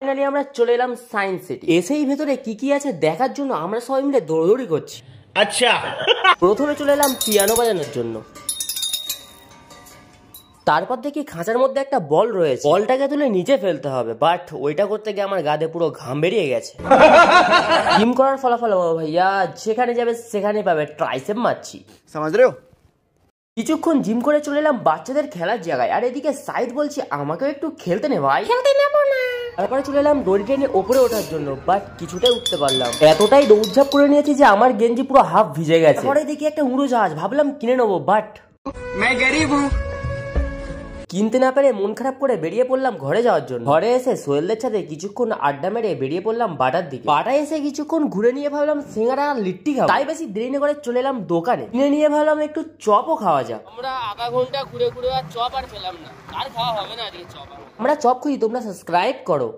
finally আমরা চলে এলাম সায়েন্স সিটি এসেই ভেতরে কি কি আছে দেখার জন্য আমরা সবাই মিলে দৌড়দৌড়ি করছি আচ্ছা প্রথমে চলে এলাম পিয়ানো বাজানোর জন্য তারপর দেখি খাঁচার মধ্যে একটা বল রয়েছে বলটাকে তুলে নিচে ফেলতে হবে বাট ওইটা করতে গিয়ে আমার গাদে পুরো ঘাম বেরিয়ে গেছে জিম করার ফলাফল বাবা ভাইয়া যেখানে যাবে সেখানে পাবে ট্রাইসেপ মারছি সমাজ কিছুক্ষণ জিম করে চলে এলাম বাচ্চাদের খেলার জায়গায় আর এদিকে সাইদ বলছি আমাকেও একটু খেলতে নে ভাই খেলতে নেবো না তারপরে চলে এলাম দড়ি টেনে ওপরে ওঠার জন্য বাট কিছুটাই উঠতে পারলাম এতটাই দৌড়ঝাপ করে নিয়েছি যে আমার গেঞ্জি পুরো হাফ ভিজে গেছে পরে দেখি একটা উড়োজাহাজ ভাবলাম কিনে নেবো বাট কিনতে না পেরে মন খারাপ করে বেরিয়ে পড়লাম ঘরে যাওয়ার জন্য ঘরে এসে সোহেলদের সাথে কিছুক্ষণ আড্ডা মেরে বেরিয়ে পড়লাম বাটার দিকে বাটা এসে কিছুক্ষণ ঘুরে নিয়ে ভাবলাম সিঙ্গারা আর লিট্টি খাবো তাই বেশি দেরি না করে চলে এলাম দোকানে কিনে নিয়ে ভাবলাম একটু চপও খাওয়া যাক আমরা আধা ঘন্টা ঘুরে ঘুরে আর চপ আর পেলাম না আর খাওয়া হবে না আজকে চপ আমরা চপ খুঁজি তোমরা সাবস্ক্রাইব করো